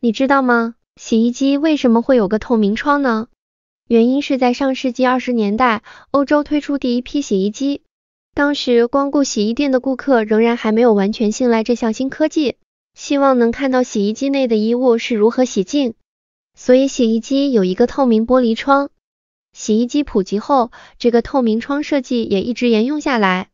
你知道吗？洗衣机为什么会有个透明窗呢？原因是在上世纪二十年代，欧洲推出第一批洗衣机，当时光顾洗衣店的顾客仍然还没有完全信赖这项新科技，希望能看到洗衣机内的衣物是如何洗净，所以洗衣机有一个透明玻璃窗。洗衣机普及后，这个透明窗设计也一直沿用下来。